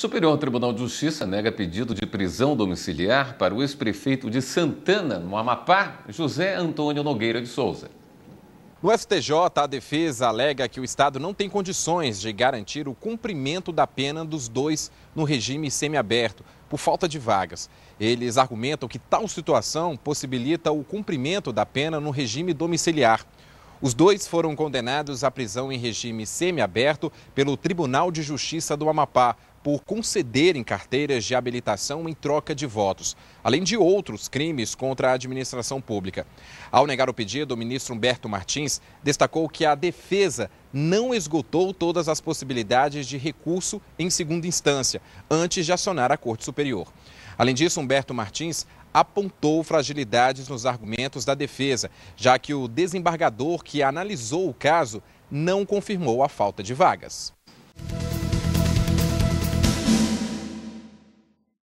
Superior Tribunal de Justiça nega pedido de prisão domiciliar para o ex-prefeito de Santana, no Amapá, José Antônio Nogueira de Souza. No STJ, a defesa alega que o Estado não tem condições de garantir o cumprimento da pena dos dois no regime semiaberto, por falta de vagas. Eles argumentam que tal situação possibilita o cumprimento da pena no regime domiciliar. Os dois foram condenados à prisão em regime semiaberto pelo Tribunal de Justiça do Amapá por concederem carteiras de habilitação em troca de votos, além de outros crimes contra a administração pública. Ao negar o pedido, o ministro Humberto Martins destacou que a defesa não esgotou todas as possibilidades de recurso em segunda instância, antes de acionar a Corte Superior. Além disso, Humberto Martins apontou fragilidades nos argumentos da defesa, já que o desembargador que analisou o caso não confirmou a falta de vagas.